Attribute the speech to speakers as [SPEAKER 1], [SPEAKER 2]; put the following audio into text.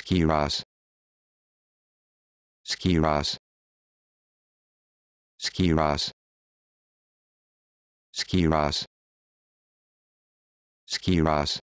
[SPEAKER 1] Skiras. Skiras. Skiras. Skiras. Skiras.